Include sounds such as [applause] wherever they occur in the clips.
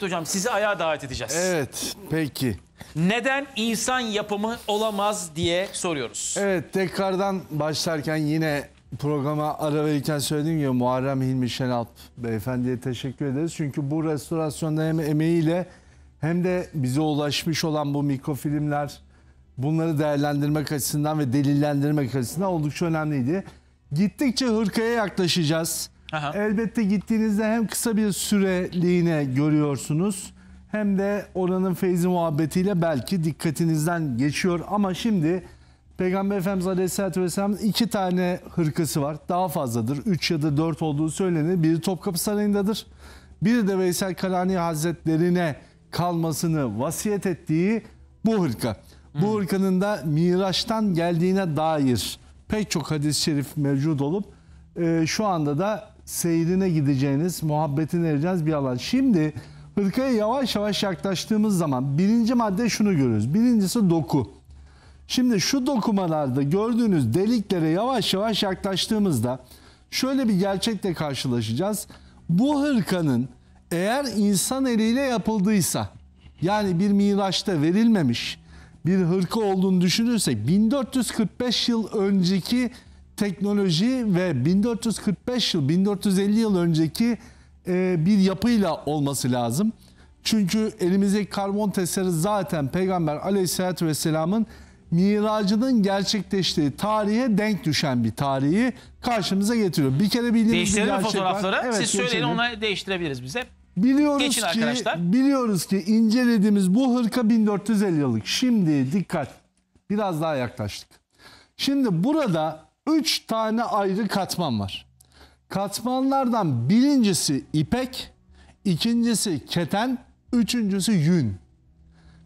Hocam sizi ayağa davet edeceğiz. Evet peki. Neden insan yapımı olamaz diye soruyoruz. Evet tekrardan başlarken yine programa ara verirken söylediğim gibi Muharrem Hilmi Şenalp beyefendiye teşekkür ederiz. Çünkü bu restorasyonda hem emeğiyle hem de bize ulaşmış olan bu mikrofilmler bunları değerlendirmek açısından ve delillendirmek açısından oldukça önemliydi. Gittikçe hırkaya yaklaşacağız. Aha. Elbette gittiğinizde hem kısa bir süreliğine görüyorsunuz hem de oranın feyzi muhabbetiyle belki dikkatinizden geçiyor ama şimdi Peygamber Efendimiz Aleyhisselatü Vesselam'ın iki tane hırkası var. Daha fazladır. Üç ya da dört olduğu söylenir. Biri Topkapı Sarayı'ndadır. Biri de Veysel Karani Hazretlerine kalmasını vasiyet ettiği bu hırka. Bu hmm. hırkanın da Miraç'tan geldiğine dair pek çok hadis-i şerif mevcut olup e, şu anda da seyrine gideceğiniz, muhabbetine ereceğiniz bir alan. Şimdi hırkaya yavaş yavaş yaklaştığımız zaman birinci madde şunu görüyoruz. Birincisi doku. Şimdi şu dokumalarda gördüğünüz deliklere yavaş yavaş yaklaştığımızda şöyle bir gerçekle karşılaşacağız. Bu hırkanın eğer insan eliyle yapıldıysa yani bir miraçta verilmemiş bir hırka olduğunu düşünürsek 1445 yıl önceki teknoloji ve 1445 yıl, 1450 yıl önceki e, bir yapıyla olması lazım. Çünkü elimizdeki karbon testleri zaten Peygamber aleyhissalatü vesselamın miracının gerçekleştiği tarihe denk düşen bir tarihi karşımıza getiriyor. Bir kere bildiğimiz Değiştirelim bir gerçek fotoğrafları. Var. Evet, Siz geçelim. söyleyin onu değiştirebiliriz bize. Biliyoruz Geçin ki, arkadaşlar. biliyoruz ki incelediğimiz bu hırka 1450 yıllık. Şimdi dikkat. Biraz daha yaklaştık. Şimdi burada 3 tane ayrı katman var. Katmanlardan birincisi ipek, ikincisi keten, üçüncüsü yün.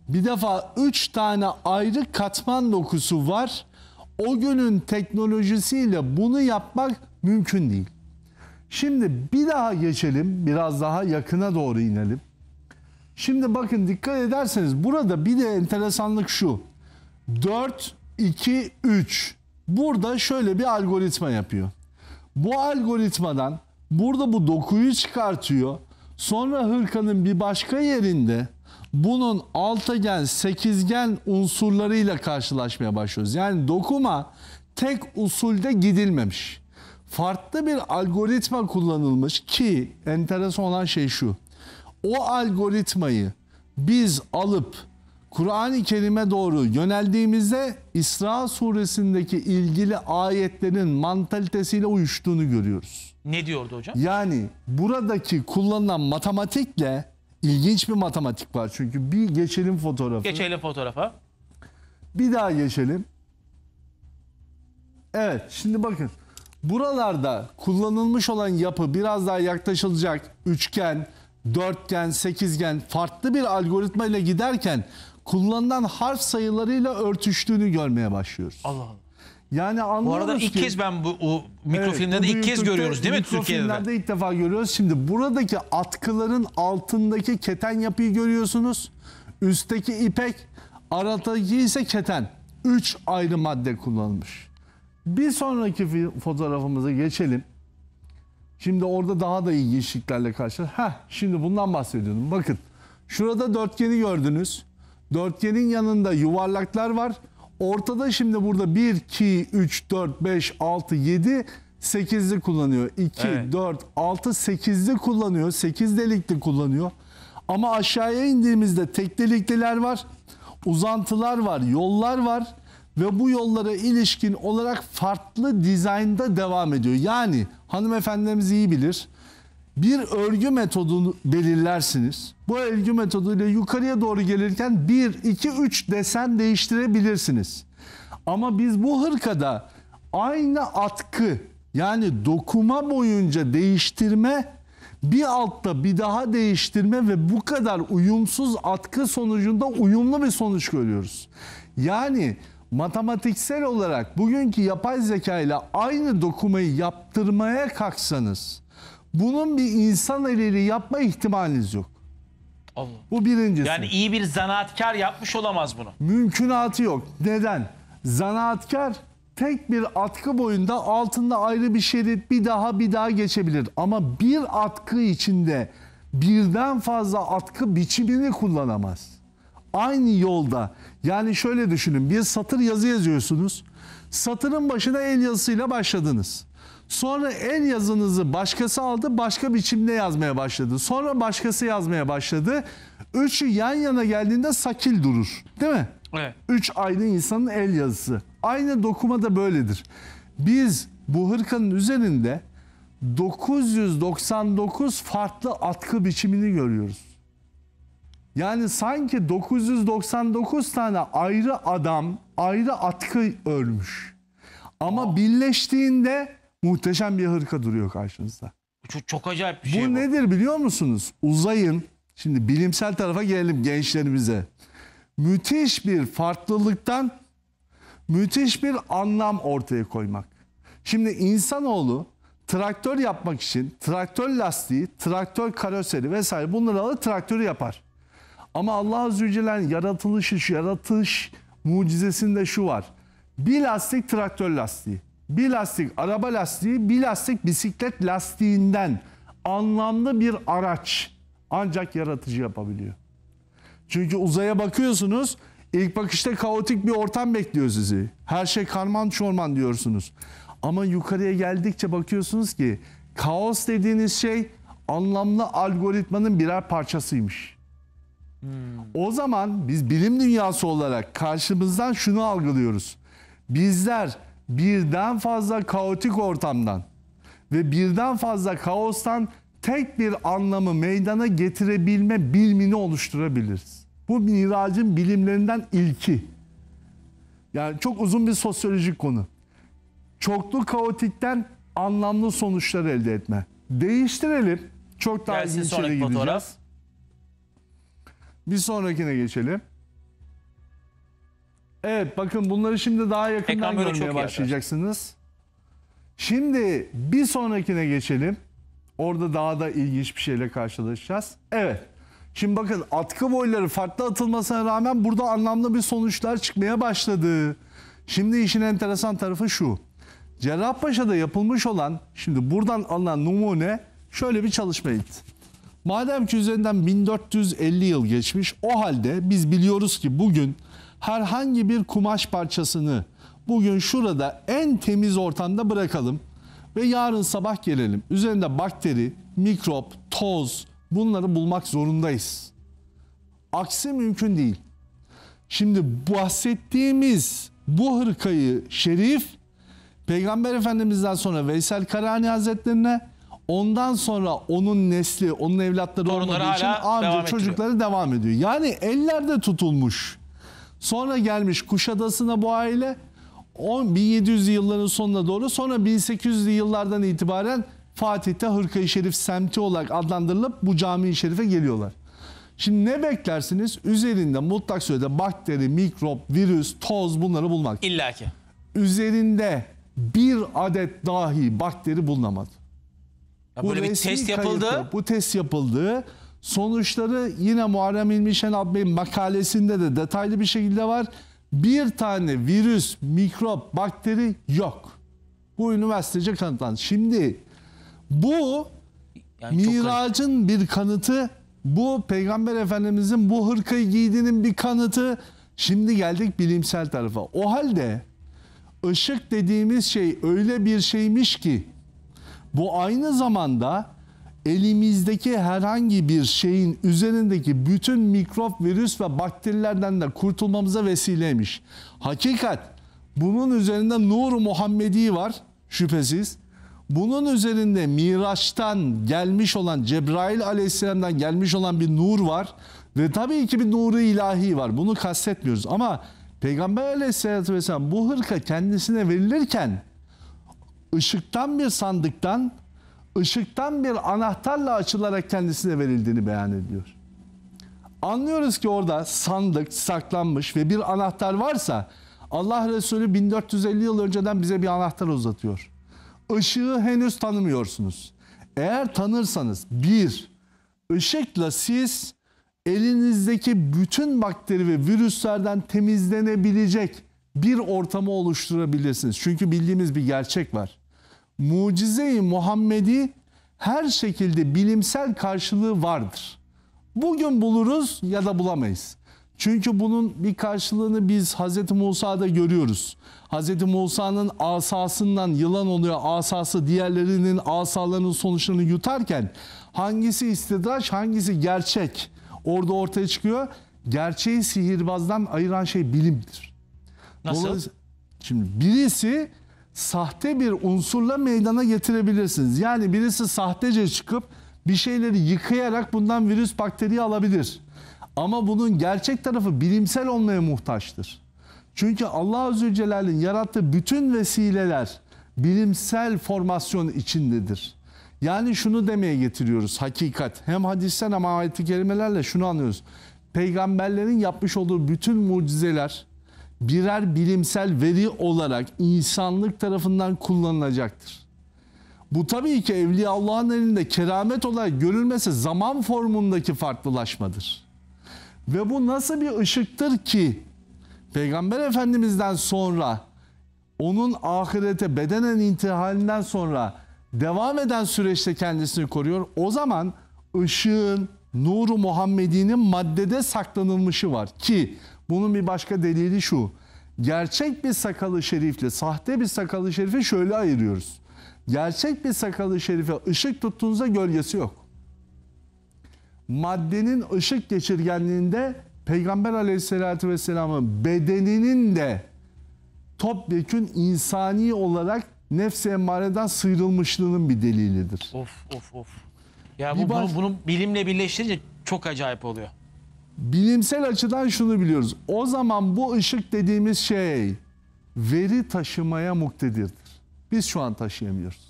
Bir defa 3 tane ayrı katman dokusu var. O günün teknolojisiyle bunu yapmak mümkün değil. Şimdi bir daha geçelim, biraz daha yakına doğru inelim. Şimdi bakın dikkat ederseniz burada bir de enteresanlık şu. 4, 2, 3. Burada şöyle bir algoritma yapıyor. Bu algoritmadan burada bu dokuyu çıkartıyor. Sonra hırkanın bir başka yerinde bunun altagen, sekizgen unsurlarıyla karşılaşmaya başlıyoruz. Yani dokuma tek usulde gidilmemiş. Farklı bir algoritma kullanılmış ki enteresan olan şey şu. O algoritmayı biz alıp Kur'an-ı Kerim'e doğru yöneldiğimizde İsra suresindeki ilgili ayetlerin mantalitesiyle uyuştuğunu görüyoruz. Ne diyordu hocam? Yani buradaki kullanılan matematikle ilginç bir matematik var. Çünkü bir geçelim fotoğrafı. Geçelim fotoğrafa. Bir daha geçelim. Evet şimdi bakın. Buralarda kullanılmış olan yapı biraz daha yaklaşılacak üçgen, dörtgen, sekizgen farklı bir algoritma ile giderken kullanılan harf sayılarıyla örtüştüğünü görmeye başlıyoruz. Allah Allah. Yani Bu arada ilk ki, kez ben bu o mikrofilmde Evet, bu ilk kez görüyoruz değil mi Türkiye'de? Mikrofilmlerde ilk defa görüyoruz. Şimdi buradaki atkıların altındaki keten yapıyı görüyorsunuz. Üstteki ipek, aradaki ise keten. Üç ayrı madde kullanılmış. Bir sonraki fi- fotoğrafımıza geçelim. Şimdi orada daha da ilginçliklerle karşı. Heh, şimdi bundan bahsediyordum. Bakın. Şurada dörtgeni gördünüz. Dörtgenin yanında yuvarlaklar var. Ortada şimdi burada 1, 2, 3, 4, 5, 6, 7, 8'li kullanıyor. 2, Evet. 4, 6, 8'li kullanıyor. 8 delikli kullanıyor. Ama aşağıya indiğimizde tek delikliler var. Uzantılar var, yollar var. Ve bu yollara ilişkin olarak farklı dizaynda devam ediyor. Yani hanımefendimiz iyi bilir bir örgü metodunu belirlersiniz. Bu örgü metoduyla yukarıya doğru gelirken 1, 2, 3 desen değiştirebilirsiniz. Ama biz bu hırkada aynı atkı yani dokuma boyunca değiştirme bir altta bir daha değiştirme ve bu kadar uyumsuz atkı sonucunda uyumlu bir sonuç görüyoruz. Yani matematiksel olarak bugünkü yapay zeka ile aynı dokumayı yaptırmaya kalksanız bunun bir insan eliyle yapma ihtimaliniz yok. Allah. Bu birincisi. Yani iyi bir zanaatkar yapmış olamaz bunu. Mümkünatı yok. Neden? Zanaatkar tek bir atkı boyunda altında ayrı bir şerit bir daha bir daha geçebilir. Ama bir atkı içinde birden fazla atkı biçimini kullanamaz. Aynı yolda yani şöyle düşünün bir satır yazı yazıyorsunuz. Satırın başına el yazısıyla başladınız. Sonra el yazınızı başkası aldı, başka biçimde yazmaya başladı. Sonra başkası yazmaya başladı. Üçü yan yana geldiğinde sakil durur. Değil mi? Evet. Üç aynı insanın el yazısı. Aynı dokuma da böyledir. Biz bu hırkanın üzerinde 999 farklı atkı biçimini görüyoruz. Yani sanki 999 tane ayrı adam, ayrı atkı örmüş. Ama Aa. birleştiğinde muhteşem bir hırka duruyor karşınızda. Çok, çok acayip bir şey bu. Bu nedir biliyor musunuz? Uzayın, şimdi bilimsel tarafa gelelim gençlerimize. Müthiş bir farklılıktan müthiş bir anlam ortaya koymak. Şimdi insanoğlu traktör yapmak için traktör lastiği, traktör karoseri vesaire bunları alır traktörü yapar. Ama Allah Azze ve Celle'nin yaratılışı, yaratış mucizesinde şu var. Bir lastik traktör lastiği bir lastik araba lastiği, bir lastik bisiklet lastiğinden anlamlı bir araç ancak yaratıcı yapabiliyor. Çünkü uzaya bakıyorsunuz, ilk bakışta kaotik bir ortam bekliyor sizi. Her şey karman çorman diyorsunuz. Ama yukarıya geldikçe bakıyorsunuz ki kaos dediğiniz şey anlamlı algoritmanın birer parçasıymış. Hmm. O zaman biz bilim dünyası olarak karşımızdan şunu algılıyoruz. Bizler birden fazla kaotik ortamdan ve birden fazla kaostan tek bir anlamı meydana getirebilme bilimini oluşturabiliriz. Bu miracın bilimlerinden ilki. Yani çok uzun bir sosyolojik konu. Çoklu kaotikten anlamlı sonuçlar elde etme. Değiştirelim. Çok daha Gelsin ilginç yere Fotoğraf. Bir sonrakine geçelim. Evet bakın bunları şimdi daha yakından Ekran böyle çok başlayacaksınız. Şimdi bir sonrakine geçelim. Orada daha da ilginç bir şeyle karşılaşacağız. Evet. Şimdi bakın atkı boyları farklı atılmasına rağmen burada anlamlı bir sonuçlar çıkmaya başladı. Şimdi işin enteresan tarafı şu. Cerrahpaşa'da yapılmış olan, şimdi buradan alınan numune şöyle bir çalışma gitti. Madem ki üzerinden 1450 yıl geçmiş, o halde biz biliyoruz ki bugün herhangi bir kumaş parçasını bugün şurada en temiz ortamda bırakalım ve yarın sabah gelelim. Üzerinde bakteri, mikrop, toz bunları bulmak zorundayız. Aksi mümkün değil. Şimdi bahsettiğimiz bu hırkayı şerif Peygamber Efendimiz'den sonra Veysel Karani Hazretlerine ondan sonra onun nesli, onun evlatları Torunları olmadığı için amca devam çocukları ediyor. devam ediyor. Yani ellerde tutulmuş. Sonra gelmiş Kuşadası'na bu aile. 1700 yılların sonuna doğru sonra 1800'lü yıllardan itibaren Fatih'te Hırka-i Şerif semti olarak adlandırılıp bu cami-i şerife geliyorlar. Şimdi ne beklersiniz? Üzerinde mutlak sürede bakteri, mikrop, virüs, toz bunları bulmak. İlla ki. Üzerinde bir adet dahi bakteri bulunamadı. Ya böyle bu bir test yapıldı. Kayıtlı, bu test yapıldı. Sonuçları yine Muharrem İlmi Şenab makalesinde de detaylı bir şekilde var. Bir tane virüs, mikrop, bakteri yok. Bu üniversitece kanıtlan. Şimdi bu yani miracın bir kanıtı, bu Peygamber Efendimizin bu hırkayı giydiğinin bir kanıtı. Şimdi geldik bilimsel tarafa. O halde ışık dediğimiz şey öyle bir şeymiş ki bu aynı zamanda elimizdeki herhangi bir şeyin üzerindeki bütün mikrop, virüs ve bakterilerden de kurtulmamıza vesileymiş. Hakikat bunun üzerinde Nur Muhammedi var şüphesiz. Bunun üzerinde Miraç'tan gelmiş olan Cebrail aleyhisselam'dan gelmiş olan bir nur var. Ve tabii ki bir nuru ilahi var. Bunu kastetmiyoruz ama Peygamber aleyhisselatü vesselam bu hırka kendisine verilirken ışıktan bir sandıktan ışıktan bir anahtarla açılarak kendisine verildiğini beyan ediyor. Anlıyoruz ki orada sandık saklanmış ve bir anahtar varsa Allah Resulü 1450 yıl önceden bize bir anahtar uzatıyor. Işığı henüz tanımıyorsunuz. Eğer tanırsanız bir, ışıkla siz elinizdeki bütün bakteri ve virüslerden temizlenebilecek bir ortamı oluşturabilirsiniz. Çünkü bildiğimiz bir gerçek var mucize-i Muhammedi her şekilde bilimsel karşılığı vardır. Bugün buluruz ya da bulamayız. Çünkü bunun bir karşılığını biz Hz. Musa'da görüyoruz. Hz. Musa'nın asasından yılan oluyor asası diğerlerinin asalarının sonuçlarını yutarken hangisi istidraç hangisi gerçek orada ortaya çıkıyor. Gerçeği sihirbazdan ayıran şey bilimdir. Nasıl? Şimdi birisi sahte bir unsurla meydana getirebilirsiniz. Yani birisi sahtece çıkıp bir şeyleri yıkayarak bundan virüs bakteri alabilir. Ama bunun gerçek tarafı bilimsel olmaya muhtaçtır. Çünkü Allah Azze Celle'nin yarattığı bütün vesileler bilimsel formasyon içindedir. Yani şunu demeye getiriyoruz hakikat. Hem hadisten hem ayet-i kerimelerle şunu anlıyoruz. Peygamberlerin yapmış olduğu bütün mucizeler, birer bilimsel veri olarak insanlık tarafından kullanılacaktır. Bu tabii ki Evliya Allah'ın elinde keramet olarak görülmesi zaman formundaki farklılaşmadır. Ve bu nasıl bir ışıktır ki Peygamber Efendimiz'den sonra onun ahirete bedenen intihalinden sonra devam eden süreçte kendisini koruyor. O zaman ışığın nuru Muhammedi'nin maddede saklanılmışı var ki bunun bir başka delili şu. Gerçek bir sakalı şerifle sahte bir sakalı şerife şöyle ayırıyoruz. Gerçek bir sakalı şerife ışık tuttuğunuzda gölgesi yok. Maddenin ışık geçirgenliğinde Peygamber aleyhissalatü vesselamın bedeninin de topyekün insani olarak nefse emmareden sıyrılmışlığının bir delilidir. Of of of. Ya bu, bunu, bunu bilimle birleştirince çok acayip oluyor bilimsel açıdan şunu biliyoruz. O zaman bu ışık dediğimiz şey veri taşımaya muktedirdir. Biz şu an taşıyamıyoruz.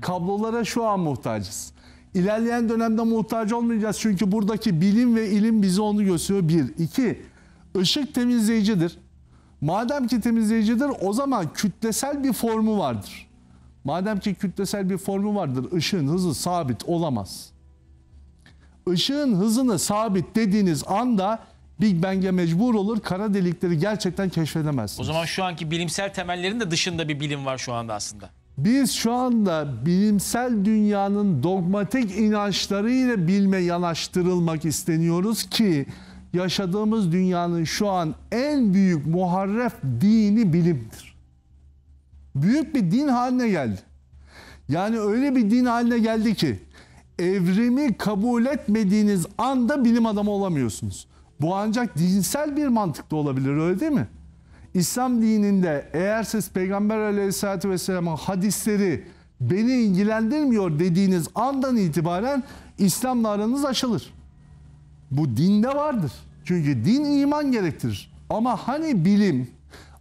Kablolara şu an muhtacız. İlerleyen dönemde muhtaç olmayacağız çünkü buradaki bilim ve ilim bize onu gösteriyor. Bir. iki. ışık temizleyicidir. Madem ki temizleyicidir o zaman kütlesel bir formu vardır. Madem ki kütlesel bir formu vardır ışığın hızı sabit olamaz ışığın hızını sabit dediğiniz anda Big Bang'e mecbur olur. Kara delikleri gerçekten keşfedemezsiniz. O zaman şu anki bilimsel temellerin de dışında bir bilim var şu anda aslında. Biz şu anda bilimsel dünyanın dogmatik inançlarıyla bilme yanaştırılmak isteniyoruz ki yaşadığımız dünyanın şu an en büyük muharref dini bilimdir. Büyük bir din haline geldi. Yani öyle bir din haline geldi ki evrimi kabul etmediğiniz anda bilim adamı olamıyorsunuz. Bu ancak dinsel bir mantıkta olabilir öyle değil mi? İslam dininde eğer siz Peygamber Aleyhisselatü vesselamın hadisleri beni ilgilendirmiyor dediğiniz andan itibaren İslam'la aranız aşılır. Bu dinde vardır. Çünkü din iman gerektirir. Ama hani bilim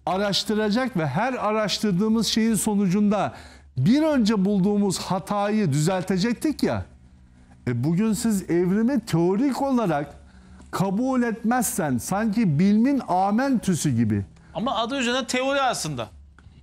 araştıracak ve her araştırdığımız şeyin sonucunda bir önce bulduğumuz hatayı düzeltecektik ya. E bugün siz evrimi teorik olarak kabul etmezsen sanki bilmin amentüsü gibi. Ama adı üzerinde teori aslında.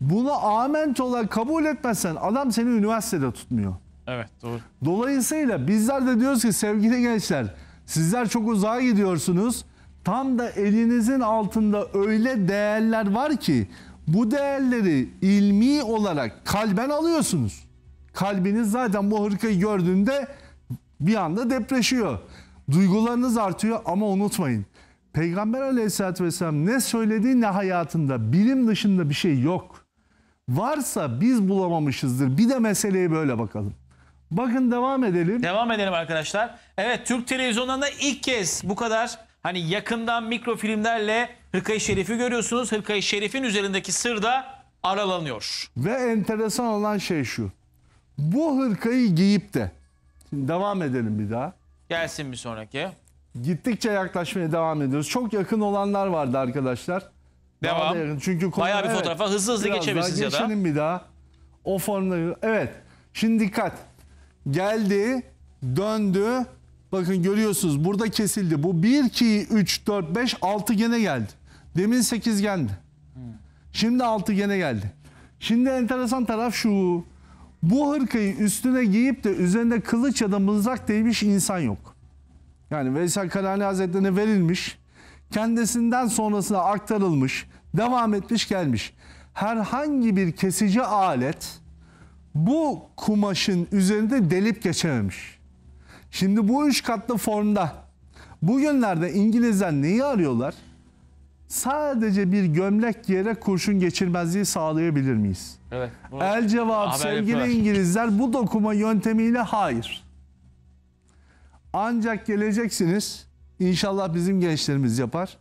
Bunu ament olarak kabul etmezsen adam seni üniversitede tutmuyor. Evet doğru. Dolayısıyla bizler de diyoruz ki sevgili gençler sizler çok uzağa gidiyorsunuz. Tam da elinizin altında öyle değerler var ki bu değerleri ilmi olarak kalben alıyorsunuz. Kalbiniz zaten bu hırkayı gördüğünde bir anda depreşiyor. Duygularınız artıyor ama unutmayın. Peygamber aleyhissalatü vesselam ne söylediği ne hayatında bilim dışında bir şey yok. Varsa biz bulamamışızdır. Bir de meseleyi böyle bakalım. Bakın devam edelim. Devam edelim arkadaşlar. Evet Türk televizyonlarında ilk kez bu kadar hani yakından mikrofilmlerle Hırkayı Şerif'i görüyorsunuz. Hırkayı Şerif'in üzerindeki sır da aralanıyor. Ve enteresan olan şey şu. Bu hırkayı giyip de Şimdi devam edelim bir daha. Gelsin bir sonraki. Gittikçe yaklaşmaya devam ediyoruz. Çok yakın olanlar vardı arkadaşlar. Devam. Daha da yakın. Çünkü konu, Bayağı bir evet, fotoğrafa hızlı hızlı biraz geçebilirsiniz ya da. Geçelim bir daha. O formda. Evet. Şimdi dikkat. Geldi, döndü. Bakın görüyorsunuz burada kesildi. Bu 1, 2, 3, 4, 5, 6 gene geldi. Demin 8 geldi. Hmm. Şimdi 6 gene geldi. Şimdi enteresan taraf şu. Bu hırkayı üstüne giyip de üzerinde kılıç ya da mızrak değmiş insan yok. Yani Veysel Karani Hazretleri'ne verilmiş, kendisinden sonrasına aktarılmış, devam etmiş gelmiş. Herhangi bir kesici alet bu kumaşın üzerinde delip geçememiş. Şimdi bu üç katlı formda bugünlerde İngilizler neyi arıyorlar? sadece bir gömlek giyerek kurşun geçirmezliği sağlayabilir miyiz? Evet. El cevap sevgili yapıyorlar. İngilizler bu dokuma yöntemiyle hayır. Ancak geleceksiniz inşallah bizim gençlerimiz yapar.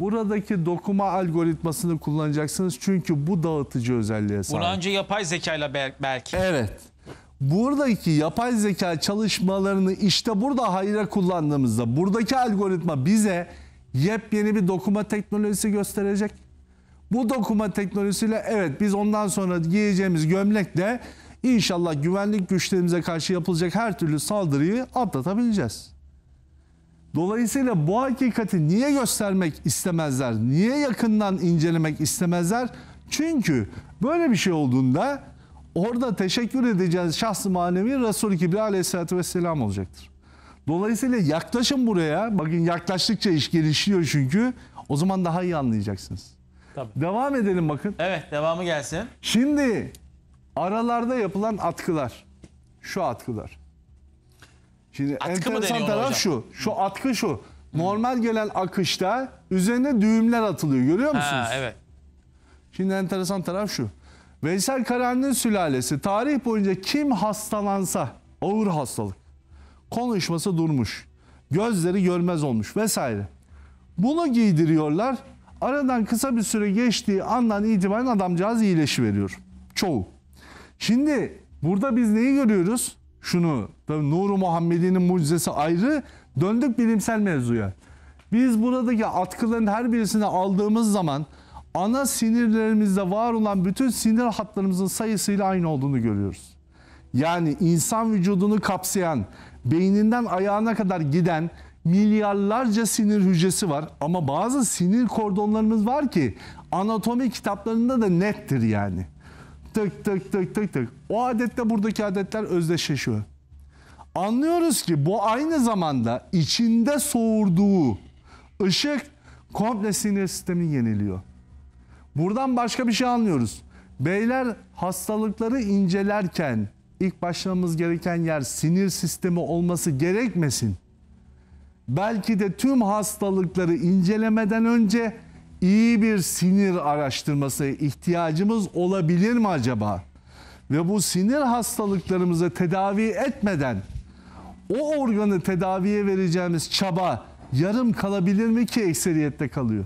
Buradaki dokuma algoritmasını kullanacaksınız çünkü bu dağıtıcı özelliğe sahip. Bunu önce yapay zekayla belki. Evet. Buradaki yapay zeka çalışmalarını işte burada hayra kullandığımızda buradaki algoritma bize yepyeni bir dokuma teknolojisi gösterecek. Bu dokuma teknolojisiyle evet biz ondan sonra giyeceğimiz gömlekle inşallah güvenlik güçlerimize karşı yapılacak her türlü saldırıyı atlatabileceğiz. Dolayısıyla bu hakikati niye göstermek istemezler? Niye yakından incelemek istemezler? Çünkü böyle bir şey olduğunda orada teşekkür edeceğiz şahsı manevi Resul-i Kibri aleyhissalatü vesselam olacaktır. Dolayısıyla yaklaşın buraya. Bakın yaklaştıkça iş gelişiyor çünkü. O zaman daha iyi anlayacaksınız. Tabii. Devam edelim bakın. Evet devamı gelsin. Şimdi aralarda yapılan atkılar. Şu atkılar. Şimdi Atkı enteresan taraf şu. Şu atkı şu. Normal gelen akışta üzerine düğümler atılıyor. Görüyor musunuz? Ha, evet. Şimdi enteresan taraf şu. Veysel Karan'ın sülalesi tarih boyunca kim hastalansa ağır hastalık konuşması durmuş. Gözleri görmez olmuş vesaire. Bunu giydiriyorlar. Aradan kısa bir süre geçtiği andan itibaren adamcağız iyileşiveriyor. Çoğu. Şimdi burada biz neyi görüyoruz? Şunu, tabii Nuru Muhammedi'nin mucizesi ayrı, döndük bilimsel mevzuya. Biz buradaki atkıların her birisini aldığımız zaman ana sinirlerimizde var olan bütün sinir hatlarımızın sayısıyla aynı olduğunu görüyoruz. Yani insan vücudunu kapsayan beyninden ayağına kadar giden milyarlarca sinir hücresi var ama bazı sinir kordonlarımız var ki anatomi kitaplarında da nettir yani. Tık tık tık tık tık. O adette buradaki adetler özdeşleşiyor. Anlıyoruz ki bu aynı zamanda içinde soğurduğu ışık komple sinir sistemini yeniliyor. Buradan başka bir şey anlıyoruz. Beyler hastalıkları incelerken ilk başlamamız gereken yer sinir sistemi olması gerekmesin. Belki de tüm hastalıkları incelemeden önce iyi bir sinir araştırması ihtiyacımız olabilir mi acaba? Ve bu sinir hastalıklarımızı tedavi etmeden o organı tedaviye vereceğimiz çaba yarım kalabilir mi ki ekseriyette kalıyor?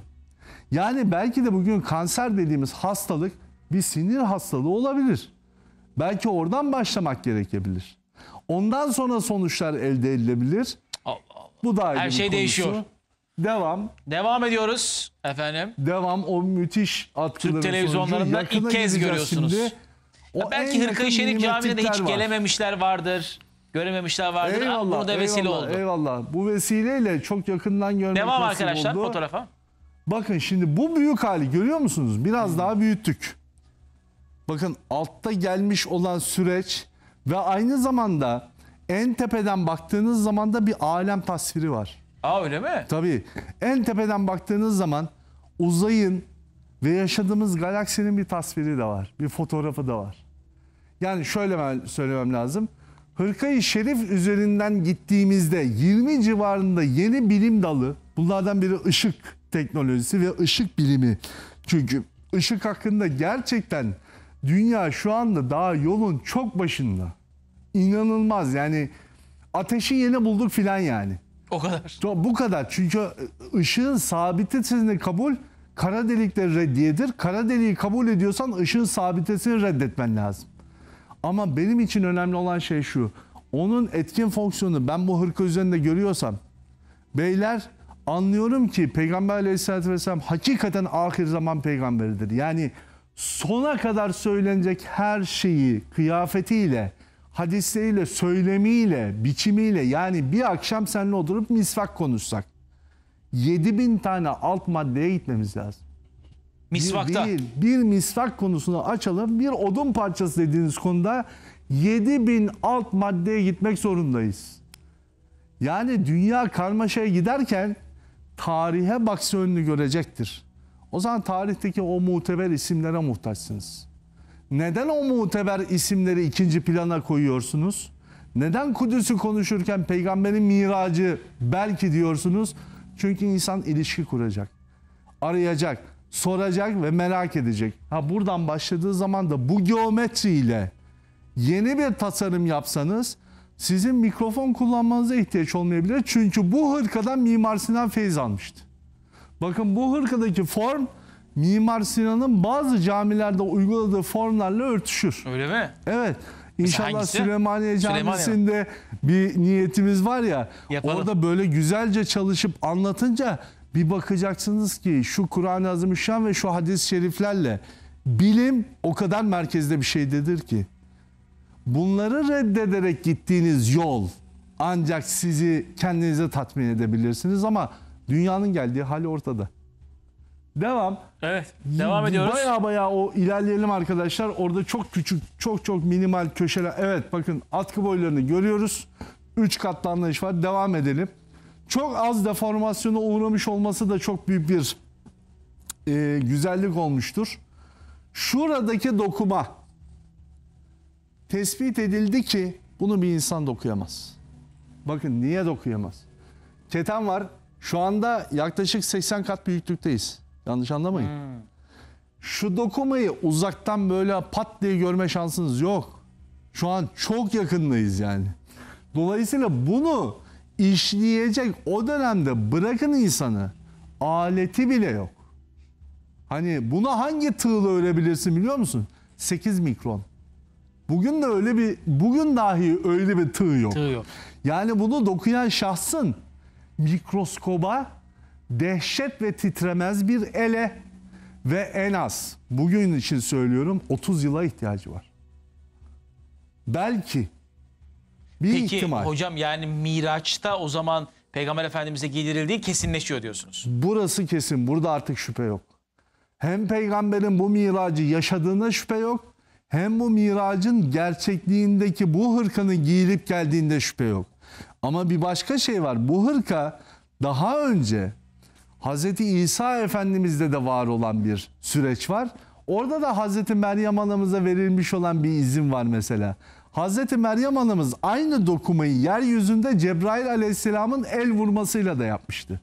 Yani belki de bugün kanser dediğimiz hastalık bir sinir hastalığı olabilir. Belki oradan başlamak gerekebilir. Ondan sonra sonuçlar elde edilebilir. Allah Allah. Bu da ayrı Her şey konusu. değişiyor. Devam. Devam ediyoruz efendim. Devam o müthiş atkıların Türk televizyonlarında ilk kez görüyorsunuz. O belki en Hırkayı yakın Şerif Camii'ne hiç var. gelememişler vardır. Görememişler vardır. Eyvallah, Bunu da vesile eyvallah, oldu. Eyvallah. Bu vesileyle çok yakından görmek Devam nasip arkadaşlar oldu. fotoğrafa. Bakın şimdi bu büyük hali görüyor musunuz? Biraz hmm. daha büyüttük. Bakın altta gelmiş olan süreç ve aynı zamanda en tepeden baktığınız zaman da bir alem tasviri var. Aa öyle mi? Tabii. En tepeden baktığınız zaman uzayın ve yaşadığımız galaksinin bir tasviri de var. Bir fotoğrafı da var. Yani şöyle söylemem lazım. Hırkayı Şerif üzerinden gittiğimizde 20 civarında yeni bilim dalı, bunlardan biri ışık teknolojisi ve ışık bilimi. Çünkü ışık hakkında gerçekten Dünya şu anda daha yolun çok başında. İnanılmaz yani ateşi yeni bulduk filan yani. O kadar. Bu kadar çünkü ıı, ışığın sabitesini kabul kara delikte reddiyedir. Kara deliği kabul ediyorsan ışığın sabitesini reddetmen lazım. Ama benim için önemli olan şey şu. Onun etkin fonksiyonu ben bu hırka üzerinde görüyorsam beyler anlıyorum ki Peygamber Aleyhisselatü Vesselam hakikaten ahir zaman peygamberidir. Yani sona kadar söylenecek her şeyi kıyafetiyle, hadisleriyle, söylemiyle, biçimiyle yani bir akşam seninle oturup misvak konuşsak 7000 tane alt maddeye gitmemiz lazım. Misvakta. Bir, değil, bir misvak konusunu açalım. Bir odun parçası dediğiniz konuda 7000 alt maddeye gitmek zorundayız. Yani dünya karmaşaya giderken tarihe baksa önünü görecektir. O zaman tarihteki o muteber isimlere muhtaçsınız. Neden o muteber isimleri ikinci plana koyuyorsunuz? Neden Kudüs'ü konuşurken peygamberin miracı belki diyorsunuz? Çünkü insan ilişki kuracak, arayacak, soracak ve merak edecek. Ha buradan başladığı zaman da bu geometriyle yeni bir tasarım yapsanız sizin mikrofon kullanmanıza ihtiyaç olmayabilir. Çünkü bu hırkadan Mimar Sinan feyz almıştı. Bakın bu hırkadaki form Mimar Sinan'ın bazı camilerde uyguladığı formlarla örtüşür. Öyle mi? Evet. İnşallah Süleymaniye Camisi'nde Süleymaniye. bir niyetimiz var ya. Yapalım. Orada böyle güzelce çalışıp anlatınca bir bakacaksınız ki şu Kur'an-ı Azimüşşan ve şu hadis-i şeriflerle bilim o kadar merkezde bir şeydedir ki. Bunları reddederek gittiğiniz yol ancak sizi kendinize tatmin edebilirsiniz ama Dünyanın geldiği hal ortada. Devam. Evet. Devam ediyoruz. Baya baya o ilerleyelim arkadaşlar. Orada çok küçük, çok çok minimal köşeler. Evet bakın atkı boylarını görüyoruz. 3 katlanmış var. Devam edelim. Çok az deformasyona uğramış olması da çok büyük bir e, güzellik olmuştur. Şuradaki dokuma tespit edildi ki bunu bir insan dokuyamaz. Bakın niye dokuyamaz? Keten var. Şu anda yaklaşık 80 kat büyüklükteyiz. Yanlış anlamayın. Hmm. Şu dokumayı uzaktan böyle pat diye görme şansınız yok. Şu an çok yakındayız yani. Dolayısıyla bunu işleyecek o dönemde bırakın insanı aleti bile yok. Hani buna hangi tığla ölebilirsin biliyor musun? 8 mikron. Bugün de öyle bir bugün dahi öyle bir tığ yok. Tığ yok. Yani bunu dokuyan şahsın mikroskoba dehşet ve titremez bir ele ve en az bugün için söylüyorum 30 yıla ihtiyacı var. Belki bir Peki, ihtimal. hocam yani Miraç'ta o zaman Peygamber Efendimiz'e gelirildiği kesinleşiyor diyorsunuz. Burası kesin. Burada artık şüphe yok. Hem peygamberin bu miracı yaşadığına şüphe yok. Hem bu miracın gerçekliğindeki bu hırkanı giyilip geldiğinde şüphe yok. Ama bir başka şey var. Bu hırka daha önce Hazreti İsa Efendimiz'de de var olan bir süreç var. Orada da Hazreti Meryem anamıza verilmiş olan bir izin var mesela. Hazreti Meryem anamız aynı dokumayı yeryüzünde Cebrail aleyhisselamın el vurmasıyla da yapmıştı.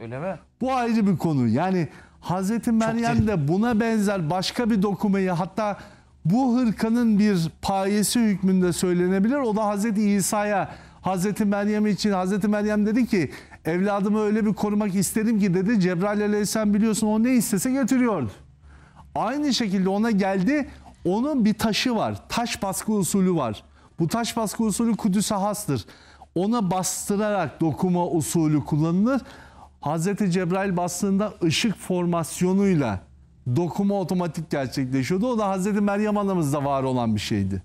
Öyle mi? Bu ayrı bir konu. Yani Hazreti Meryem de buna benzer başka bir dokumayı hatta bu hırkanın bir payesi hükmünde söylenebilir. O da Hazreti İsa'ya Hazreti Meryem için Hazreti Meryem dedi ki evladımı öyle bir korumak istedim ki dedi Cebrail Aleyhisselam biliyorsun o ne istese getiriyordu. Aynı şekilde ona geldi onun bir taşı var. Taş baskı usulü var. Bu taş baskı usulü Kudüs'e hastır. Ona bastırarak dokuma usulü kullanılır. Hazreti Cebrail bastığında ışık formasyonuyla dokuma otomatik gerçekleşiyordu. O da Hazreti Meryem anamızda var olan bir şeydi.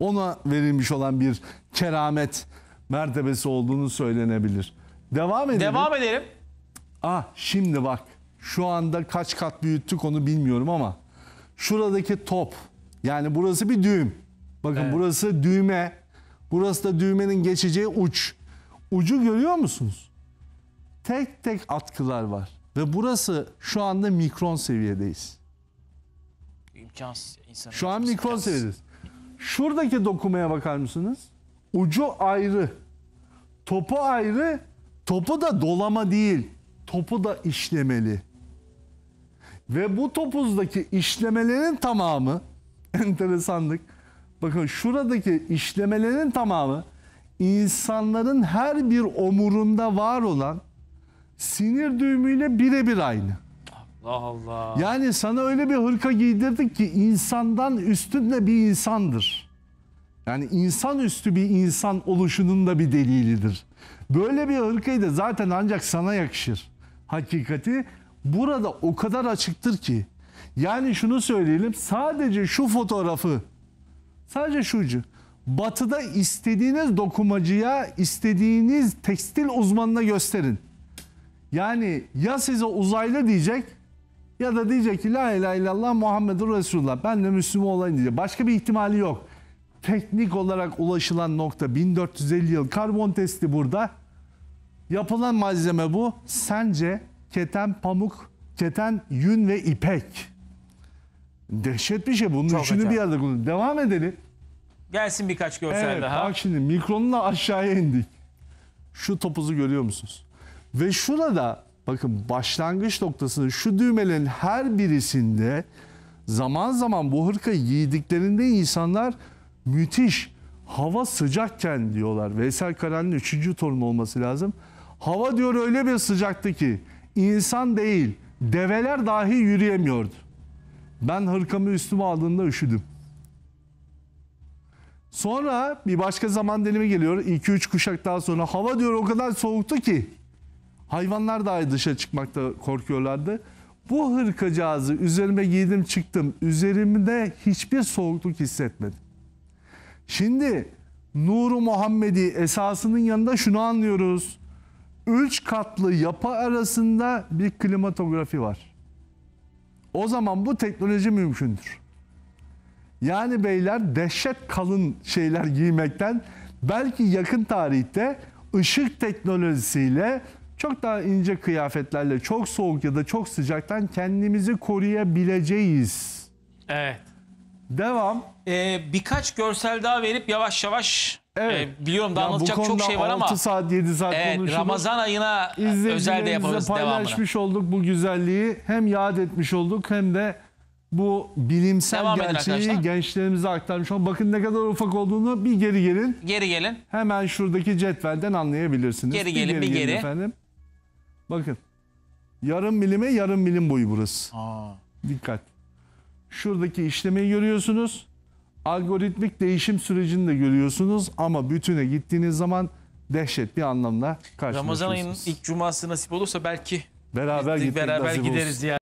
Ona verilmiş olan bir keramet mertebesi olduğunu söylenebilir. Devam edelim. Devam edelim. Ah şimdi bak şu anda kaç kat büyüttük onu bilmiyorum ama şuradaki top yani burası bir düğüm. Bakın evet. burası düğme. Burası da düğmenin geçeceği uç. Ucu görüyor musunuz? Tek tek atkılar var. Ve burası şu anda mikron seviyedeyiz. İmkansız. Şu an mikron imkansız. seviyedeyiz. Şuradaki dokumaya bakar mısınız? Ucu ayrı. Topu ayrı, topu da dolama değil, topu da işlemeli. Ve bu topuzdaki işlemelerin tamamı, [laughs] enteresanlık, bakın şuradaki işlemelerin tamamı insanların her bir omurunda var olan sinir düğümüyle birebir aynı. Allah Allah. Yani sana öyle bir hırka giydirdik ki insandan üstün bir insandır. Yani insanüstü bir insan oluşunun da bir delilidir. Böyle bir hırkayı da zaten ancak sana yakışır. Hakikati burada o kadar açıktır ki. Yani şunu söyleyelim sadece şu fotoğrafı sadece şucu. Batı'da istediğiniz dokumacıya, istediğiniz tekstil uzmanına gösterin. Yani ya size uzaylı diyecek ya da diyecek ki la ilahe illallah Muhammedur Resulullah ben de Müslüman olayım diyecek. Başka bir ihtimali yok teknik olarak ulaşılan nokta 1450 yıl karbon testi burada. Yapılan malzeme bu. Sence keten pamuk, keten yün ve ipek. Dehşet bir şey. Bunun Çok üçünü acayip. bir yerde kullanın. Devam edelim. Gelsin birkaç görsel Evet daha. bak şimdi mikronla aşağıya indik. Şu topuzu görüyor musunuz? Ve şurada bakın başlangıç noktasının şu düğmelerin her birisinde zaman zaman bu hırka giydiklerinde insanlar müthiş. Hava sıcakken diyorlar. Veysel Karan'ın üçüncü torunu olması lazım. Hava diyor öyle bir sıcaktı ki insan değil develer dahi yürüyemiyordu. Ben hırkamı üstüme aldığında üşüdüm. Sonra bir başka zaman dilimi geliyor. 2-3 kuşak daha sonra hava diyor o kadar soğuktu ki hayvanlar dahi dışa çıkmakta korkuyorlardı. Bu hırkacağızı üzerime giydim çıktım. Üzerimde hiçbir soğukluk hissetmedim. Şimdi Nuru Muhammedi esasının yanında şunu anlıyoruz. Üç katlı yapı arasında bir klimatografi var. O zaman bu teknoloji mümkündür. Yani beyler dehşet kalın şeyler giymekten belki yakın tarihte ışık teknolojisiyle çok daha ince kıyafetlerle çok soğuk ya da çok sıcaktan kendimizi koruyabileceğiz. Evet. Devam. Ee, birkaç görsel daha verip yavaş yavaş e, Evet. e, biliyorum daha Ya anlatacak çok şey var 6 ama saat 7 saat e, konuşulur. Ramazan ayına e, özel de yaparız İzleyicilerimize paylaşmış olduk bu güzelliği. Hem yad etmiş olduk hem de bu bilimsel Devam gerçeği gençlerimize aktarmış olduk. Bakın ne kadar ufak olduğunu bir geri gelin. Geri gelin. Hemen şuradaki cetvelden anlayabilirsiniz. Geri gelin, bir geri. Efendim. Bakın. Yarım milime yarım milim boyu burası. Aa. Dikkat. Şuradaki işlemi görüyorsunuz. Algoritmik değişim sürecini de görüyorsunuz ama bütüne gittiğiniz zaman dehşet bir anlamda karşılaşıyorsunuz. Ramazan ayının ilk cuması nasip olursa belki beraber, beraber gideriz yani.